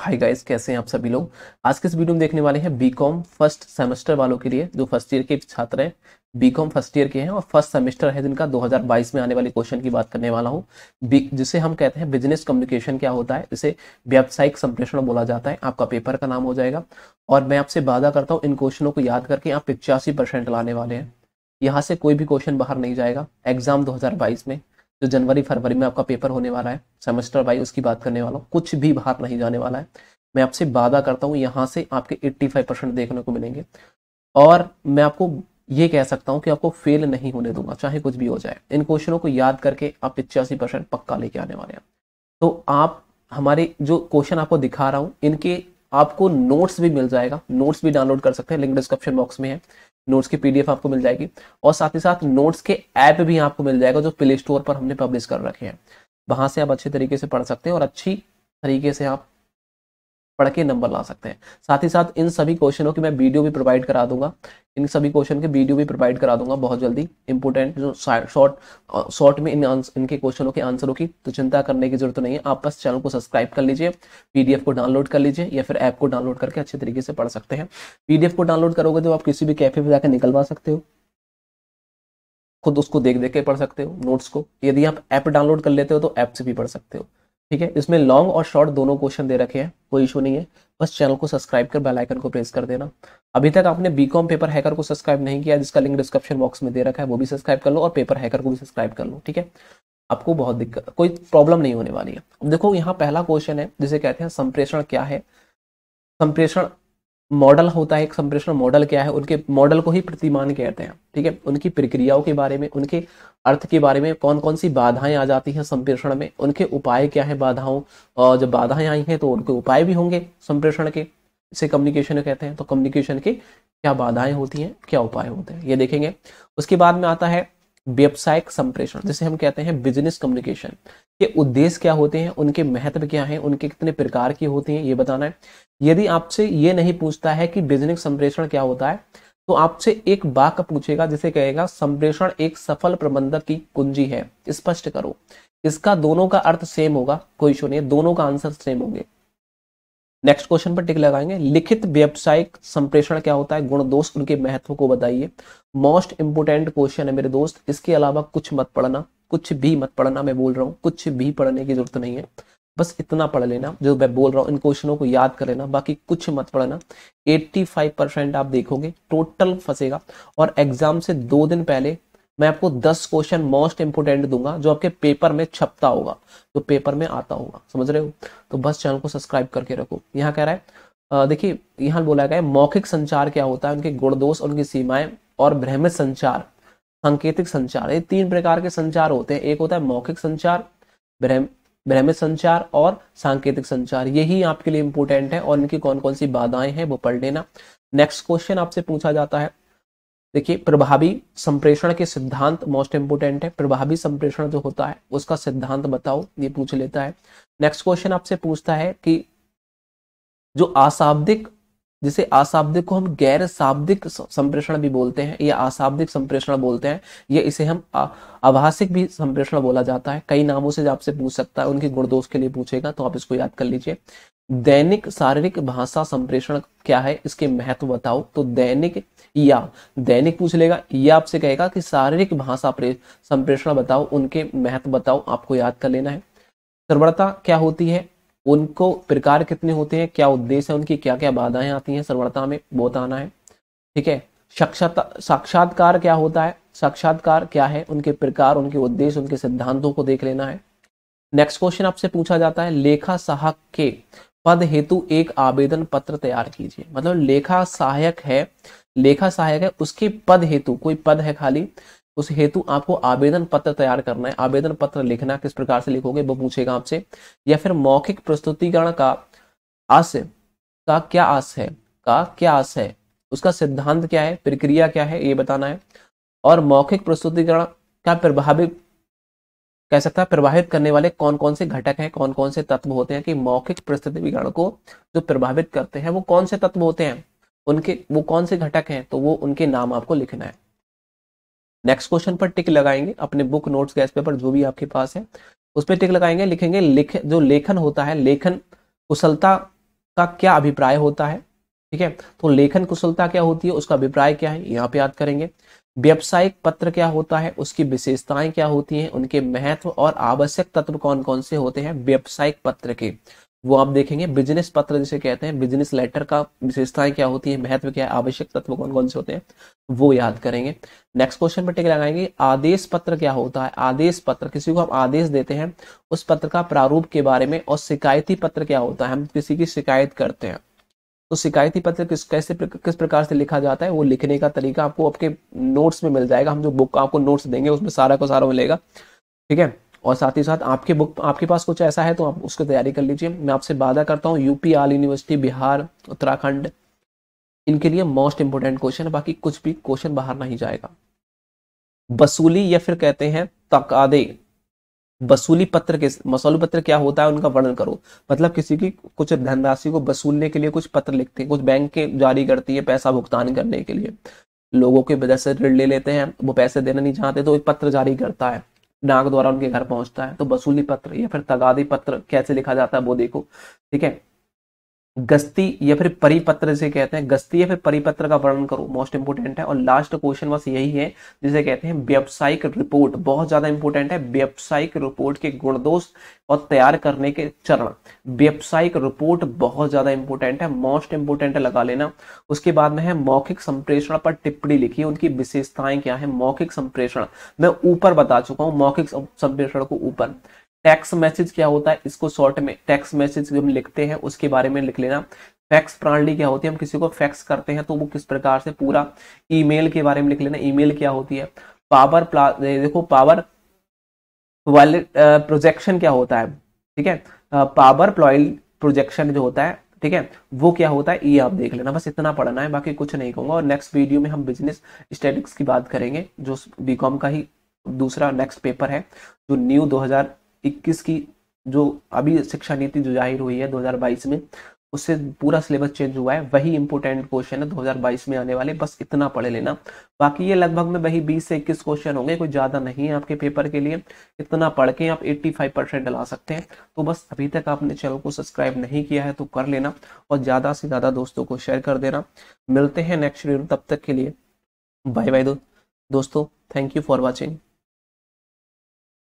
hi guys कैसे हैं आप सभी लोग आज के इस वीडियो में देखने वाले हैं बीकॉम फर्स्ट सेमेस्टर वालों के लिए जो फर्स्ट ईयर के छात्र हैं बीकॉम फर्स्ट ईयर के हैं और फर्स्ट सेमेस्टर है जिनका 2022 में आने वाले क्वेश्चन की बात करने वाला हूँ जिसे हम कहते हैं बिजनेस कम्युनिकेशन क्या होता है जिसे व्यावसायिक संप्रेषण बोला जाता है आपका पेपर का नाम हो जाएगा और मैं आपसे वादा करता हूँ इन क्वेश्चनों को याद करके आप पिचासी लाने वाले हैं यहाँ से कोई भी क्वेश्चन बाहर नहीं जाएगा एग्जाम दो में जो जनवरी फरवरी में आपका पेपर होने वाला है सेमेस्टर वाइज उसकी बात करने वाला हूँ कुछ भी बाहर नहीं जाने वाला है मैं आपसे वादा करता हूँ यहाँ से आपके 85 परसेंट देखने को मिलेंगे और मैं आपको ये कह सकता हूँ कि आपको फेल नहीं होने दूंगा चाहे कुछ भी हो जाए इन क्वेश्चनों को याद करके आप पिचासी परसेंट पक्का लेके आने वाले हैं तो आप हमारे जो क्वेश्चन आपको दिखा रहा हूँ इनके आपको नोट्स भी मिल जाएगा नोट्स भी डाउनलोड कर सकते हैं लिंक डिस्क्रिप्शन बॉक्स में है नोट्स की पीडीएफ आपको मिल जाएगी और साथ ही साथ नोट्स के ऐप भी आपको मिल जाएगा जो प्ले स्टोर पर हमने पब्लिश कर रखे हैं वहां से आप अच्छे तरीके से पढ़ सकते हैं और अच्छी तरीके से आप पढ़ के नंबर ला सकते हैं साथ ही साथ इन सभी क्वेश्चनों की मैं वीडियो भी प्रोवाइड करा दूंगा इन सभी क्वेश्चन के वीडियो भी प्रोवाइड करा दूंगा बहुत जल्दी इंपोर्टेंट जो शॉर्ट शॉर्ट में इन इनके क्वेश्चनों के आंसरों की तो चिंता करने की जरूरत नहीं है आप बस चैनल को सब्सक्राइब कर लीजिए पीडीएफ को डाउनलोड कर लीजिए या फिर ऐप को डाउनलोड करके अच्छे तरीके से पढ़ सकते हैं पीडीएफ को डाउनलोड करोगे तो आप किसी भी कैफे पर जाकर निकलवा सकते हो खुद उसको देख देख के पढ़ सकते हो नोट्स को यदि आप ऐप डाउनलोड कर लेते हो तो ऐप से भी पढ़ सकते हो ठीक है इसमें लॉन्ग और शॉर्ट दोनों क्वेश्चन दे रखे हैं कोई इशू नहीं है बस चैनल को सब्सक्राइब कर बेल आइकन को प्रेस कर देना अभी तक आपने बी कॉम पेपर हैकर को सब्सक्राइब नहीं किया जिसका लिंक डिस्क्रिप्शन बॉक्स में दे रखा है वो भी सब्सक्राइब कर लो और पेपर हैकर को भी सब्सक्राइब कर लो ठीक है आपको बहुत दिक्कत कोई प्रॉब्लम नहीं होने वाली है देखो यहाँ पहला क्वेश्चन है जिसे कहते हैं संप्रेषण क्या है संप्रेषण मॉडल होता है एक संप्रेषण मॉडल क्या है उनके मॉडल को ही प्रतिमान कहते हैं ठीक है उनकी प्रक्रियाओं के बारे में उनके अर्थ के बारे में कौन कौन सी बाधाएं आ जाती हैं संप्रेषण में उनके उपाय क्या है बाधाओं और जब बाधाएं आई हैं तो उनके उपाय भी होंगे संप्रेषण के इसे कम्युनिकेशन कहते हैं तो कम्युनिकेशन के क्या बाधाएं होती हैं क्या उपाय होते हैं ये देखेंगे उसके बाद में आता है व्यवसायिक संप्रेषण जिसे हम कहते हैं बिजनेस कम्युनिकेशन के उद्देश्य क्या होते हैं उनके महत्व क्या है उनके कितने प्रकार के होते हैं ये बताना है यदि आपसे ये नहीं पूछता है कि बिजनेस संप्रेषण क्या होता है तो आपसे एक वाक्य पूछेगा जिसे कहेगा संप्रेषण एक सफल प्रबंधक की कुंजी है स्पष्ट करो इसका दोनों का अर्थ सेम होगा कोई इशू नहीं दोनों का आंसर सेम होंगे नेक्स्ट क्वेश्चन पर टिक लगाएंगे लिखित व्यावसायिक संप्रेषण क्या होता है गुण दोष उनके महत्व को बताइए मोस्ट इंपोर्टेंट क्वेश्चन है मेरे दोस्त इसके अलावा कुछ मत पढ़ना कुछ भी मत पढ़ना मैं बोल रहा हूँ कुछ भी पढ़ने की जरूरत नहीं है बस इतना पढ़ लेना जो मैं बोल रहा हूँ इन क्वेश्चनों को याद कर लेना बाकी कुछ मत पढ़ना 85 परसेंट आप देखोगे टोटल फंसेगा और एग्जाम से दो दिन पहले मैं आपको 10 क्वेश्चन मोस्ट इंपोर्टेंट दूंगा जो आपके पेपर में छपता होगा जो पेपर में आता होगा समझ रहे हो तो बस चैनल को सब्सक्राइब करके रखो यहाँ कह रहा है देखिए यहाँ बोला गया मौखिक संचार क्या होता है उनके गुणदोष उनकी सीमाएं और भ्रमित संचार सांकेतिक संचार ये तीन प्रकार के संचार होते हैं एक होता है मौखिक संचार भ्रमित संचार और सांकेतिक संचार यही आपके लिए इंपोर्टेंट है और इनकी कौन कौन सी बाधाएं हैं वो पढ़ लेना नेक्स्ट क्वेश्चन आपसे पूछा जाता है देखिए प्रभावी संप्रेषण के सिद्धांत मोस्ट इंपोर्टेंट है प्रभावी संप्रेषण जो होता है उसका सिद्धांत बताओ ये पूछ लेता है नेक्स्ट क्वेश्चन आपसे पूछता है कि जो अशाब्दिक जिसे अशाब्दिक को हम गैर शाब्दिक संप्रेषण भी बोलते हैं या अशाब्दिक संप्रेषण बोलते हैं या इसे हम आभाषिक भी संप्रेषण बोला जाता है कई नामों से आपसे पूछ सकता है उनके गुण दोष के लिए पूछेगा तो आप इसको याद कर लीजिए दैनिक शारीरिक भाषा संप्रेषण क्या है इसके महत्व बताओ तो दैनिक या दैनिक पूछ लेगा या आपसे कहेगा कि शारीरिक भाषा संप्रेषण बताओ उनके महत्व बताओ आपको याद कर लेना है सर्वणता क्या होती है उनको प्रकार कितने होते हैं क्या उद्देश्य है उनकी क्या क्या बाधाएं आती हैं सर्वणता में बहुत आना है ठीक है साक्षात्कार क्या होता है साक्षात्कार क्या है उनके प्रकार उनके उद्देश्य उनके सिद्धांतों को देख लेना है नेक्स्ट क्वेश्चन आपसे पूछा जाता है लेखा साहक के पद हेतु एक आवेदन पत्र तैयार कीजिए मतलब लेखा सहायक है लेखा सहायक है उसके पद हेतु कोई पद है खाली उस हेतु आपको आवेदन पत्र तैयार करना है आवेदन पत्र लिखना किस प्रकार से लिखोगे वो पूछेगा आपसे या फिर मौखिक प्रस्तुतिकरण का आश का क्या आश है का क्या आश है उसका सिद्धांत क्या है प्रक्रिया क्या है ये बताना है और मौखिक प्रस्तुतिकरण का प्रभावी कह सकता है प्रभावित करने वाले कौन कौन से घटक हैं कौन कौन से तत्व होते हैं कि मौखिक परिस्थिति विज्ञान को जो प्रभावित करते हैं वो कौन से तत्व होते हैं उनके वो कौन से घटक हैं तो वो उनके नाम आपको लिखना है नेक्स्ट क्वेश्चन पर टिक लगाएंगे अपने बुक नोट्स गैस पेपर जो भी आपके पास है उस पर टिक लगाएंगे लिखेंगे लिख जो लेखन होता है लेखन कुशलता का क्या अभिप्राय होता है ठीक है तो लेखन कुशलता क्या होती है उसका अभिप्राय क्या है यहाँ पे याद करेंगे व्यावसायिक पत्र क्या होता है उसकी विशेषताएं क्या होती हैं उनके महत्व और आवश्यक तत्व कौन कौन से होते हैं व्यावसायिक पत्र के वो आप देखेंगे बिजनेस पत्र जिसे कहते हैं बिजनेस लेटर का विशेषताएं क्या होती है महत्व क्या है आवश्यक तत्व कौन कौन से होते हैं वो याद करेंगे नेक्स्ट क्वेश्चन पर टिक लगाएंगे आदेश पत्र क्या होता है आदेश पत्र किसी को हम आदेश देते हैं उस पत्र का प्रारूप के बारे में और शिकायती पत्र क्या होता है हम किसी की शिकायत करते हैं तो शिकायती पत्र किस कैसे किस प्रकार से लिखा जाता है वो लिखने का तरीका आपको आपके नोट्स में मिल जाएगा हम जो बुक आपको नोट्स देंगे उसमें सारा को सारा मिलेगा ठीक है और साथ ही साथ आपके बुक आपके पास कुछ ऐसा है तो आप उसकी तैयारी कर लीजिए मैं आपसे वादा करता हूँ UP all university Bihar Uttarakhand इनके लिए मोस्ट इंपोर्टेंट क्वेश्चन है बाकी कुछ भी क्वेश्चन बाहर नहीं जाएगा वसूली या फिर कहते हैं तकादे वसूली पत्र के वसूली पत्र क्या होता है उनका वर्णन करो मतलब किसी की कुछ धनराशि को वसूलने के लिए कुछ पत्र लिखते हैं कुछ बैंक के जारी करती है पैसा भुगतान करने के लिए लोगों के वजह से ऋण ले लेते हैं वो पैसे देना नहीं चाहते तो एक पत्र जारी करता है डाक द्वारा उनके घर पहुंचता है तो वसूली पत्र या फिर तगादी पत्र कैसे लिखा जाता है वो देखो ठीक है गस्ती या फिर परिपत्र जिसे कहते हैं गस्ती या फिर परिपत्र का वर्णन करो मोस्ट इंपोर्टेंट है और लास्ट क्वेश्चन बस यही है जिसे कहते हैं व्यावसायिक रिपोर्ट बहुत ज्यादा इंपोर्टेंट है व्यावसायिक रिपोर्ट के गुण दोष और तैयार करने के चरण व्यावसायिक रिपोर्ट बहुत ज्यादा इंपोर्टेंट है मोस्ट इंपोर्टेंट है लगा लेना उसके बाद में है मौखिक संप्रेषण पर टिप्पणी लिखी उनकी विशेषताएं क्या है मौखिक संप्रेषण मैं ऊपर बता चुका हूँ मौखिक संप्रेषण को ऊपर टेक्स्ट मैसेज क्या होता है इसको शॉर्ट में टेक्स्ट मैसेज हम लिखते हैं उसके बारे में लिख लेना फैक्स प्रणाली क्या होती है हम किसी को फैक्स करते हैं तो वो किस प्रकार से पूरा ईमेल के बारे में लिख लेना ईमेल क्या होती है पावर देखो पावर वॉलेट प्रोजेक्शन क्या होता है ठीक है पावर प्लॉयल प्रोजेक्शन जो होता है ठीक है वो क्या होता है ये e आप देख लेना बस इतना पढ़ना है बाकी कुछ नहीं कहूंगा और नेक्स्ट वीडियो में हम बिजनेस स्टेटिक्स की बात करेंगे जो बीकॉम का ही दूसरा नेक्स्ट पेपर है जो न्यू 2000 इक्कीस की जो अभी शिक्षा नीति जो जाहिर हुई है 2022 में उससे पूरा सिलेबस चेंज हुआ है वही इंपोर्टेंट क्वेश्चन है 2022 में आने वाले बस इतना पढ़ लेना बाकी ये लगभग में वही 20 से 21 क्वेश्चन होंगे कोई ज़्यादा नहीं है आपके पेपर के लिए इतना पढ़ के आप 85 परसेंट ला सकते हैं तो बस अभी तक आपने चैनल को सब्सक्राइब नहीं किया है तो कर लेना और ज़्यादा से ज़्यादा दोस्तों को शेयर कर देना मिलते हैं नेक्स्ट वीडियो तब तक के लिए बाय बाय दो, दोस्तों थैंक यू फॉर वॉचिंग